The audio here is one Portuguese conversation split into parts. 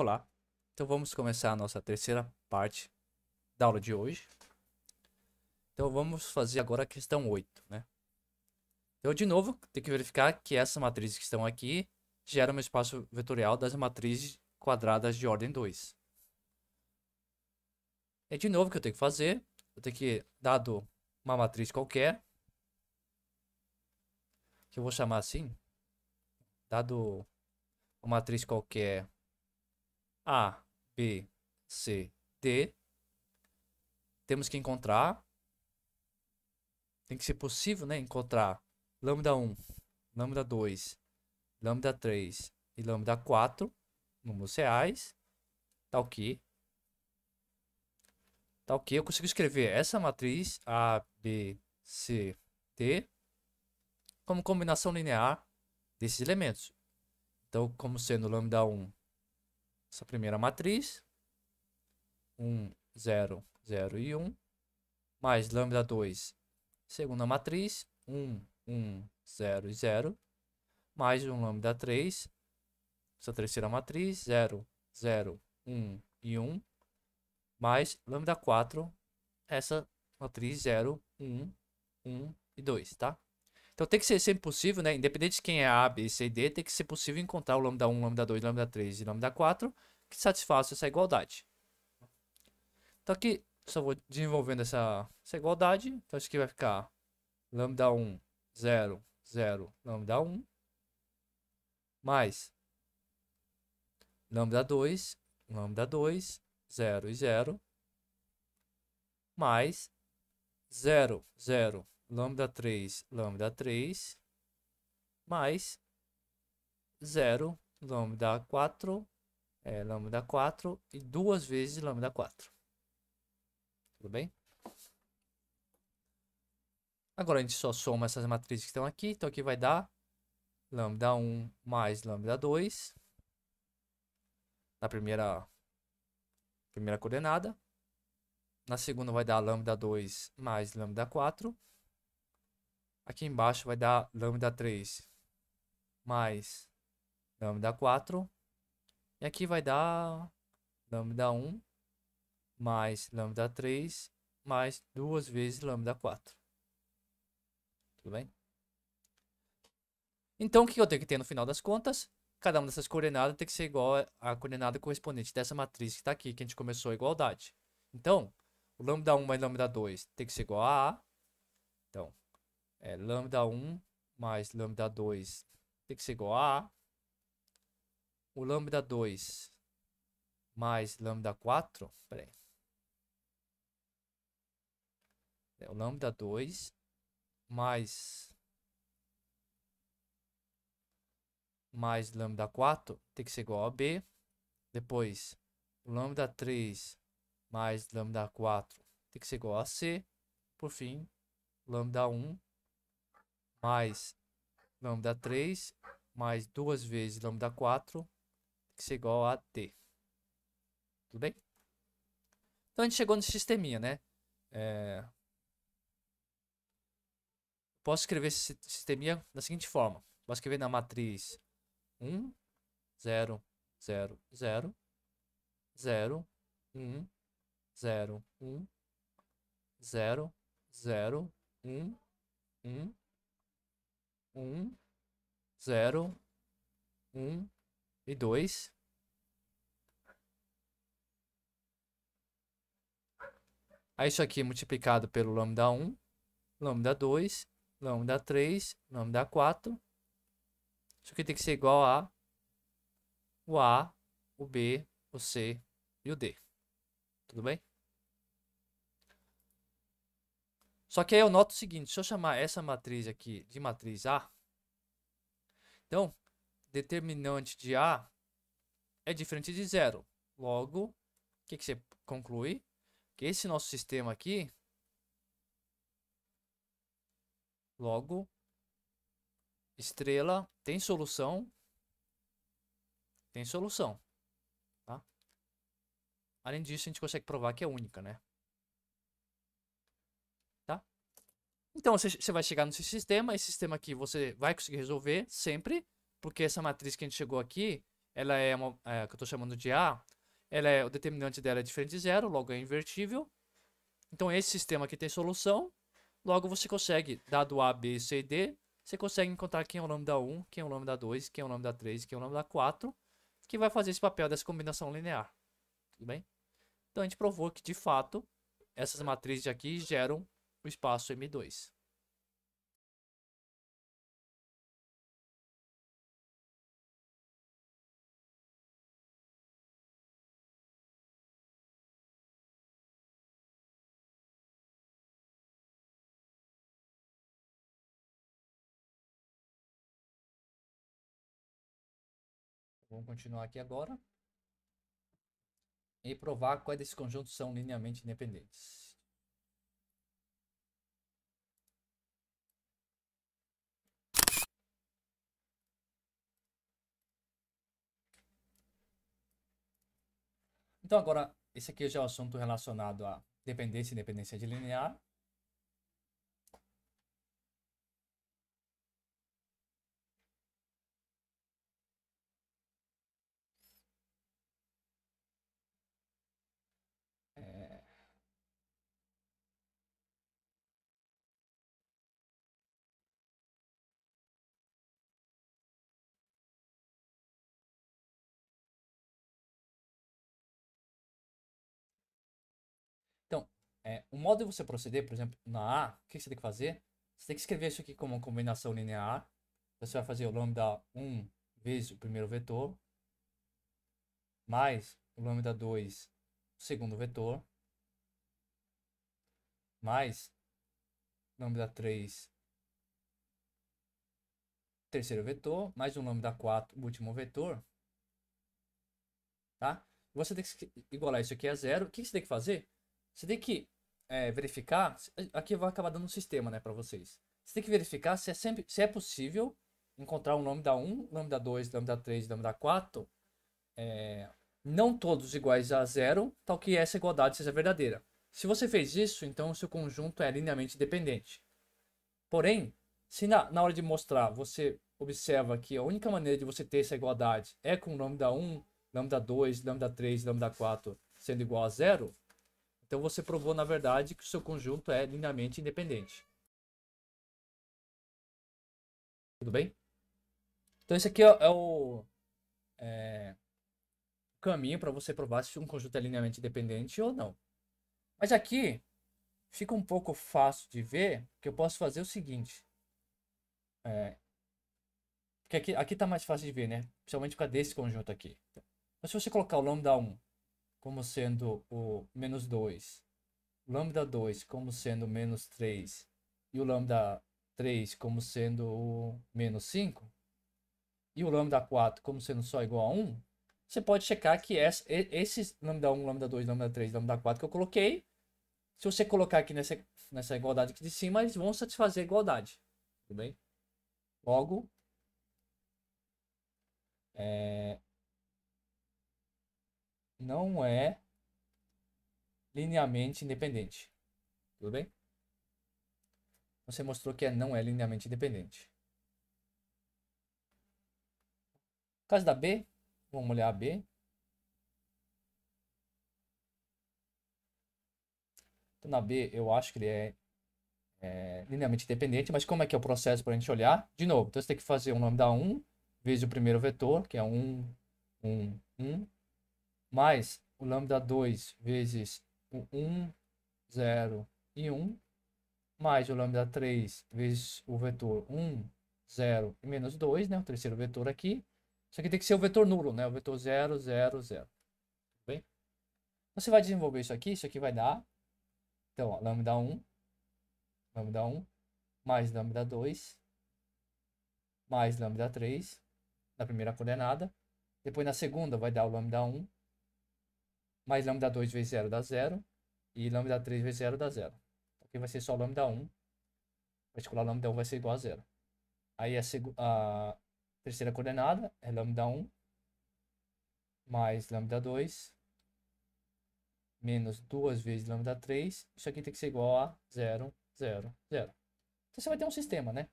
Olá, então vamos começar a nossa terceira parte da aula de hoje. Então vamos fazer agora a questão 8, né? Então de novo, tem que verificar que essas matrizes que estão aqui geram um espaço vetorial das matrizes quadradas de ordem 2. É de novo que eu tenho que fazer, eu tenho que, dado uma matriz qualquer, que eu vou chamar assim, dado uma matriz qualquer a, B, C, D. Temos que encontrar. Tem que ser possível, né? Encontrar lambda 1, lambda 2, lambda 3 e lambda 4 números reais. Tal que. Tal que eu consigo escrever essa matriz A, B, C, D como combinação linear desses elementos. Então, como sendo lambda 1 essa primeira matriz. 1, 0, 0 e 1. Mais lambda 2, segunda matriz. 1, 1, 0 e 0. Mais um lambda 3, essa terceira matriz. 0, 0, 1 e 1. Mais lambda 4, essa matriz 0, 1, 1 e 2, tá? Então tem que ser sempre possível, né? Independente de quem é A, B, C e D, tem que ser possível encontrar o lambda 1, lambda 2, lambda 3 e lambda 4 que satisfaça essa igualdade. Então aqui, só vou desenvolvendo essa, essa igualdade. Então acho que vai ficar lambda 1, 0, 0, lambda 1, mais lambda 2, lambda 2, 0 e 0, mais 0, 0, 0, lambda 3, lambda 3, mais 0, lambda 4, é, lambda 4 e duas vezes lambda 4. Tudo bem? Agora a gente só soma essas matrizes que estão aqui. Então aqui vai dar lambda 1 mais lambda 2 na primeira, primeira coordenada. Na segunda vai dar lambda 2 mais lambda 4. Aqui embaixo vai dar lambda 3 mais lambda 4. E aqui vai dar lambda 1 mais lambda 3 mais duas vezes lambda 4. Tudo bem? Então, o que eu tenho que ter no final das contas? Cada uma dessas coordenadas tem que ser igual à coordenada correspondente dessa matriz que está aqui, que a gente começou a igualdade. Então, o lambda 1 mais lambda 2 tem que ser igual a A. Então, é, lambda 1 mais lambda 2 tem que ser igual a A. O lambda 2 mais lambda 4, peraí. É, o lambda 2 mais mais lambda 4 tem que ser igual a B. Depois, o lambda 3 mais lambda 4 tem que ser igual a C. Por fim, lambda 1 mais lambda 3 mais duas vezes lambda 4 tem que ser igual a t. Tudo bem? Então a gente chegou no sisteminha, né? É... Posso escrever esse sisteminha da seguinte forma. Posso escrever na matriz 1, 0, 0, 0, 0, 1, 0, 1, 0, 0, 1, 1, 1, 0, 1 e 2. Aí isso aqui é multiplicado pelo lambda 1, lambda 2, lambda 3, lambda 4. Isso aqui tem que ser igual a o A, o B, o C e o D. Tudo bem? Só que aí eu noto o seguinte, se eu chamar essa matriz aqui de matriz A, então, determinante de A é diferente de zero. Logo, o que, que você conclui? Que esse nosso sistema aqui, logo, estrela tem solução, tem solução. Tá? Além disso, a gente consegue provar que é única, né? Então você vai chegar nesse sistema, esse sistema aqui você vai conseguir resolver sempre, porque essa matriz que a gente chegou aqui, ela é uma é, que eu estou chamando de A, ela é, o determinante dela é diferente de zero, logo é invertível. Então esse sistema aqui tem solução, logo você consegue, dado A, B, C e D, você consegue encontrar quem é o lambda 1, quem é o lambda 2, quem é o lambda 3, quem é o lambda 4, que vai fazer esse papel dessa combinação linear. Tudo bem? Então a gente provou que de fato essas matrizes aqui geram o espaço M2. Vamos continuar aqui agora. E provar quais desses conjuntos são linearmente independentes. Então, agora, esse aqui já é o assunto relacionado à dependência e independência de linear. o modo de você proceder, por exemplo, na A, o que você tem que fazer? Você tem que escrever isso aqui como uma combinação linear. Você vai fazer o lambda 1 vezes o primeiro vetor, mais o lambda 2, o segundo vetor, mais lambda 3, terceiro vetor, mais o lambda 4, último vetor, tá? Você tem que igualar isso aqui a zero. O que você tem que fazer? Você tem que é, verificar. Aqui eu vou acabar dando um sistema, né, para vocês. Você tem que verificar se é, sempre, se é possível encontrar o um lambda 1, lambda 2, lambda 3, lambda 4. É, não todos iguais a zero, tal que essa igualdade seja verdadeira. Se você fez isso, então o seu conjunto é linearmente dependente. Porém, se na, na hora de mostrar você observa que a única maneira de você ter essa igualdade é com lambda 1, lambda 2, lambda 3, lambda 4 sendo igual a zero, então você provou, na verdade, que o seu conjunto é linearmente independente. Tudo bem? Então esse aqui é, é o é, caminho para você provar se um conjunto é linearmente independente ou não. Mas aqui fica um pouco fácil de ver, que eu posso fazer o seguinte. É, porque aqui, aqui tá mais fácil de ver, né? Principalmente por causa desse conjunto aqui. Então, se você colocar o lambda 1 como sendo o menos 2, lambda 2 como sendo menos 3 e o lambda 3 como sendo o menos 5 e o lambda 4 como sendo só igual a 1, você pode checar que essa, esses lambda 1, lambda 2, lambda 3, lambda 4 que eu coloquei, se você colocar aqui nessa, nessa igualdade aqui de cima, eles vão satisfazer a igualdade. Tudo bem? Logo, é, não é linearmente independente. Tudo bem? Você mostrou que é não é linearmente independente. No caso da B, vamos olhar a B. Então, na B, eu acho que ele é, é linearmente independente, mas como é que é o processo para a gente olhar? De novo, então você tem que fazer o nome da 1 vezes o primeiro vetor, que é 1, 1, 1, mais o lambda 2 vezes o 1, 0 e 1, mais o lambda 3 vezes o vetor 1, 0 e menos 2, né? O terceiro vetor aqui. Isso aqui tem que ser o vetor nulo, né? O vetor 0, 0, 0. Tudo bem? Você vai desenvolver isso aqui, isso aqui vai dar. Então, ó, lambda 1, lambda 1, mais lambda 2, mais lambda 3, na primeira coordenada. Depois na segunda vai dar o lambda 1, mais lambda 2 vezes 0 dá 0, e lambda 3 vezes 0 dá 0. Então, aqui vai ser só lambda 1, particular lambda 1 vai ser igual a 0. Aí a, a terceira coordenada é lambda 1 mais lambda 2 menos 2 vezes lambda 3. Isso aqui tem que ser igual a 0, 0, 0. Então você vai ter um sistema, né?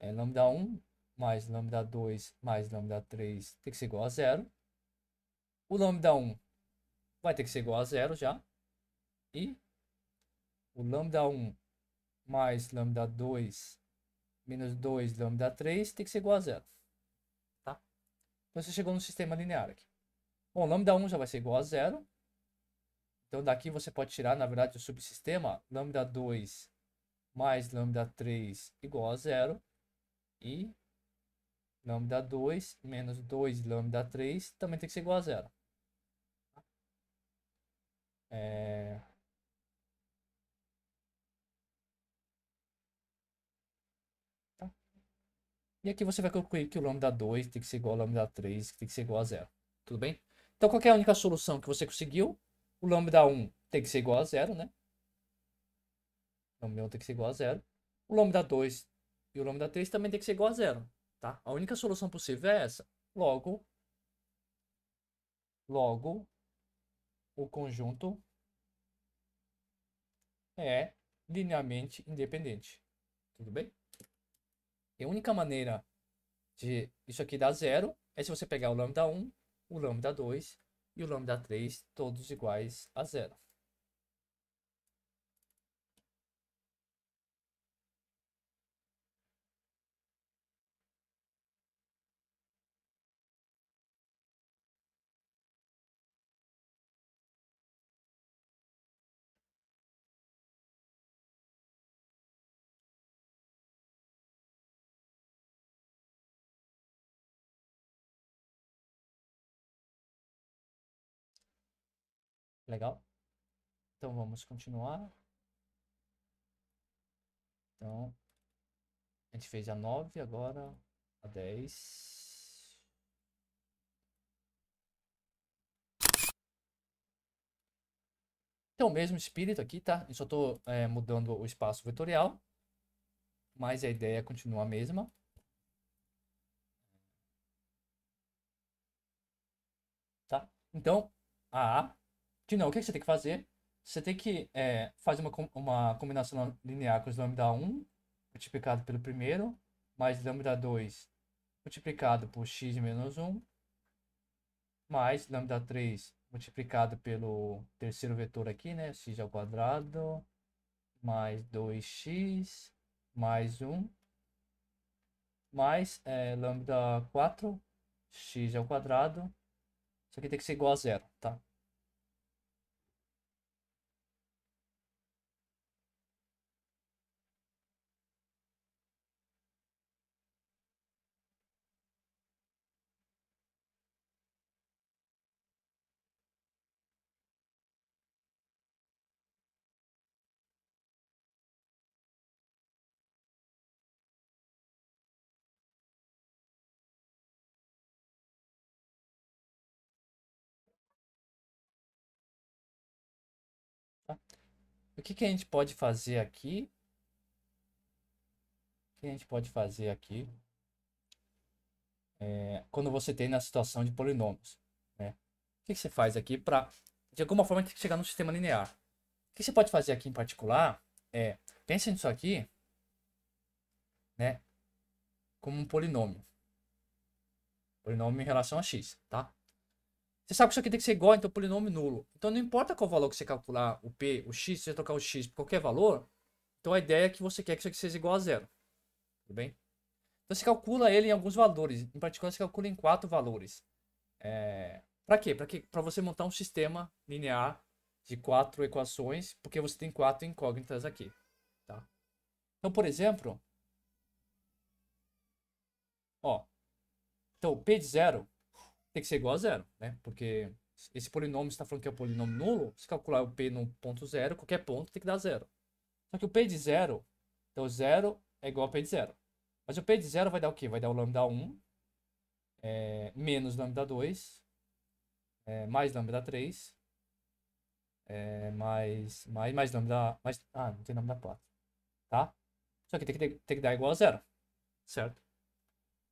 É lambda 1 mais lambda 2 mais lambda 3 tem que ser igual a zero. O lambda 1 vai ter que ser igual a zero já. E o lambda 1 mais lambda 2 menos 2 lambda 3 tem que ser igual a zero. Tá? Então você chegou no sistema linear aqui. Bom, lambda 1 já vai ser igual a zero. Então daqui você pode tirar, na verdade, o subsistema lambda 2 mais lambda 3 igual a zero. E lambda 2 menos 2 lambda 3 também tem que ser igual a zero. É... Tá. E aqui você vai concluir que o lambda 2 tem que ser igual a lambda 3, que tem que ser igual a zero. Tudo bem? Então, qual é a única solução que você conseguiu? O lambda 1 tem que ser igual a zero, né? O lambda 1 tem que ser igual a zero. O lambda 2 e o lambda 3 também tem que ser igual a zero, tá? A única solução possível é essa. Logo, logo, o conjunto é linearmente independente. Tudo bem? E a única maneira de isso aqui dar zero é se você pegar o lambda 1, o lambda 2 e o lambda 3, todos iguais a zero. Legal? Então vamos continuar. Então, a gente fez a 9, agora a 10. Então, o mesmo espírito aqui, tá? Eu só estou é, mudando o espaço vetorial, mas a ideia é continua a mesma. Tá? Então, a A de novo, o que, você tem que fazer? Você tem que é, fazer uma, uma combinação linear com os lambda 1 multiplicado pelo primeiro, mais lambda 2 multiplicado por x menos 1, mais lambda 3 multiplicado pelo terceiro vetor aqui, né? x ao quadrado, mais 2x, mais 1, mais é, lambda 4, x ao quadrado. Isso aqui tem que ser igual a zero, tá? Tá? O que, que a gente pode fazer aqui? O que a gente pode fazer aqui? É, quando você tem na situação de polinômios. Né? O que, que você faz aqui para, de alguma forma, tem que chegar no sistema linear? O que você pode fazer aqui em particular é, pense nisso aqui, né, como um polinômio. Polinômio em relação a x, tá? Você sabe que isso aqui tem que ser igual, então polinômio nulo. Então não importa qual valor que você calcular, o p, o x, se você trocar o x por qualquer valor, então a ideia é que você quer que isso aqui seja igual a zero. Tudo bem? Então você calcula ele em alguns valores. Em particular, você calcula em quatro valores. É... Para quê? Para você montar um sistema linear de quatro equações, porque você tem quatro incógnitas aqui. Tá? Então, por exemplo, ó, então, P de zero tem que ser igual a zero, né? Porque esse polinômio está falando que é um polinômio nulo, se calcular o p no ponto zero, qualquer ponto tem que dar zero. Só que o p de zero, então zero é igual a p de zero. Mas o p de zero vai dar o quê? Vai dar o lambda 1 é, menos lambda 2 é, mais lambda 3 é, mais, mais, mais lambda... Mais, ah, não tem lambda 4. Tá? Só que tem que, tem que dar igual a zero. Certo?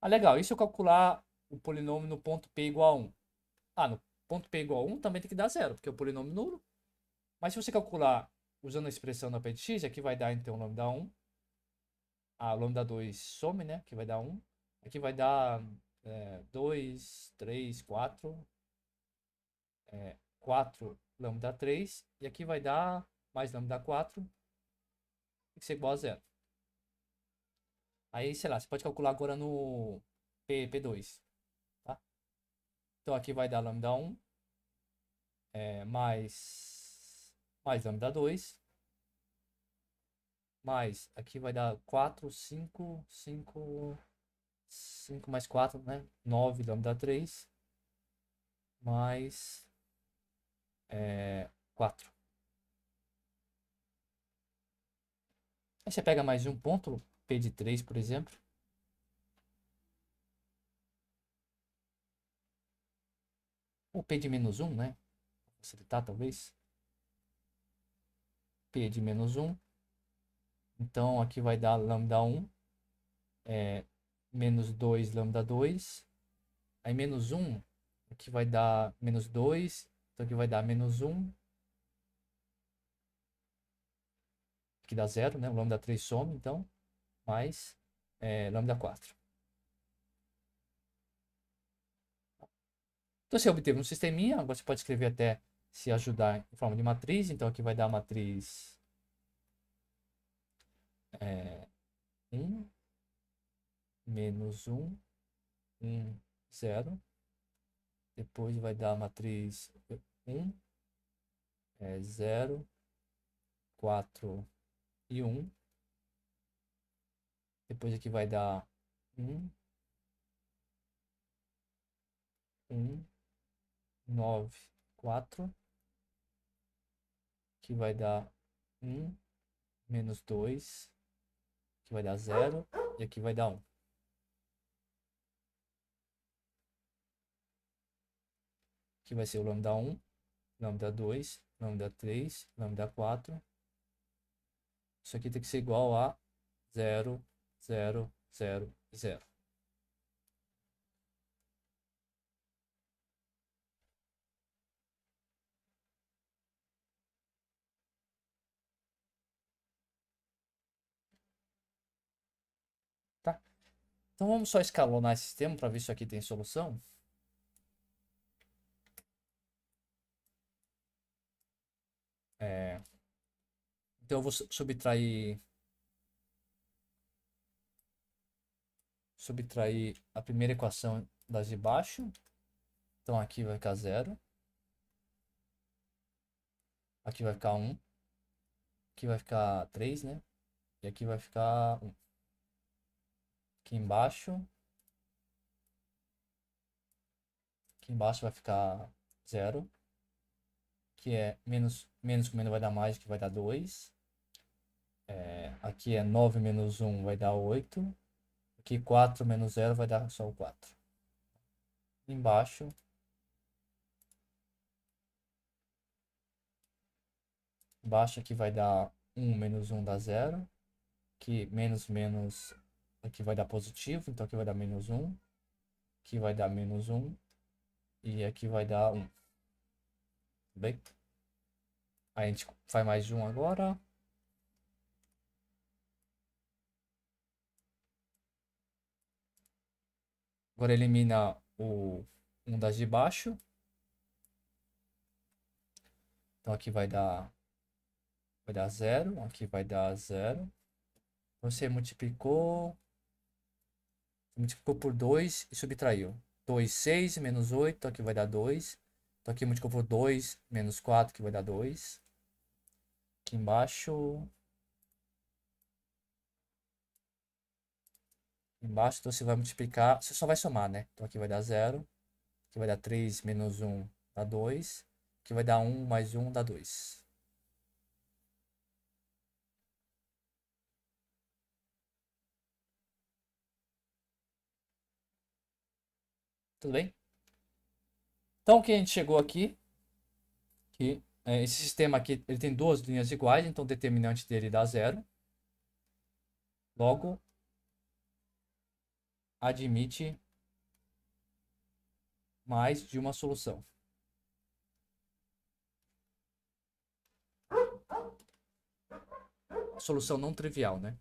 Ah, legal. E se eu calcular o polinômio no ponto P igual a 1. Ah, no ponto P igual a 1 também tem que dar zero, porque é o polinômio nulo. Mas se você calcular usando a expressão da P de x, aqui vai dar então lambda 1. Ah, lambda 2 some, né? Aqui vai dar 1. Aqui vai dar é, 2, 3, 4. É, 4 lambda 3. E aqui vai dar mais lambda 4. Tem que ser igual a zero. Aí, sei lá, você pode calcular agora no P, P2. Então aqui vai dar lambda 1 é, mais, mais lambda 2. Mais, aqui vai dar 4, 5, 5, 5 mais 4, né? 9 lambda 3. Mais é, 4. Aí você pega mais um ponto, P de 3, por exemplo. Ou P de menos 1, né? Vou Facilitar, talvez. P de menos 1. Então, aqui vai dar lambda 1. É, menos 2, lambda 2. Aí, menos 1. Aqui vai dar menos 2. Então, aqui vai dar menos 1. Aqui dá 0, né? O lambda 3 some, então. Mais é, lambda 4. Então você obteve um sisteminha, agora você pode escrever até se ajudar em forma de matriz. Então aqui vai dar a matriz é, eh, 1, menos 1, 1, 0. Depois vai dar a matriz 1, 0, 4 e 1. Depois aqui vai dar 1, 1, nove quatro que vai dar um menos dois que vai dar zero e aqui vai dar um que vai ser o lambda um lambda dois lambda três lambda quatro isso aqui tem que ser igual a zero zero zero zero Então vamos só escalonar esse sistema para ver se isso aqui tem solução. É... Então eu vou subtrair... Subtrair a primeira equação das de baixo. Então aqui vai ficar zero. Aqui vai ficar um. Aqui vai ficar três, né? E aqui vai ficar 1. Aqui embaixo. Aqui embaixo vai ficar 0, Que é menos, menos comendo vai dar mais, que vai dar 2. É, aqui é 9 menos 1, vai dar 8. Aqui 4 menos 0 vai dar só o 4. Embaixo. Embaixo aqui vai dar 1 menos 1 dá 0. Aqui menos menos Aqui vai dar positivo, então aqui vai dar menos 1. Aqui vai dar menos 1. E aqui vai dar 1. Bem? a gente faz mais 1 agora. Agora elimina o um das de baixo. Então aqui vai dar vai dar zero, aqui vai dar zero. Você multiplicou multiplicou por 2 e subtraiu. 2, 6 menos 8, aqui vai dar 2. Então aqui multiplicou por 2 menos 4, que vai dar 2. Aqui embaixo. Embaixo, então você vai multiplicar, você só vai somar, né? Então aqui vai dar 0. Aqui vai dar 3 menos 1, dá 2. Aqui vai dar 1 mais 1, dá 2. Tudo bem? Então, o que a gente chegou aqui, que é, esse sistema aqui ele tem duas linhas iguais, então o determinante dele dá zero. Logo, admite mais de uma solução. Solução não trivial, né?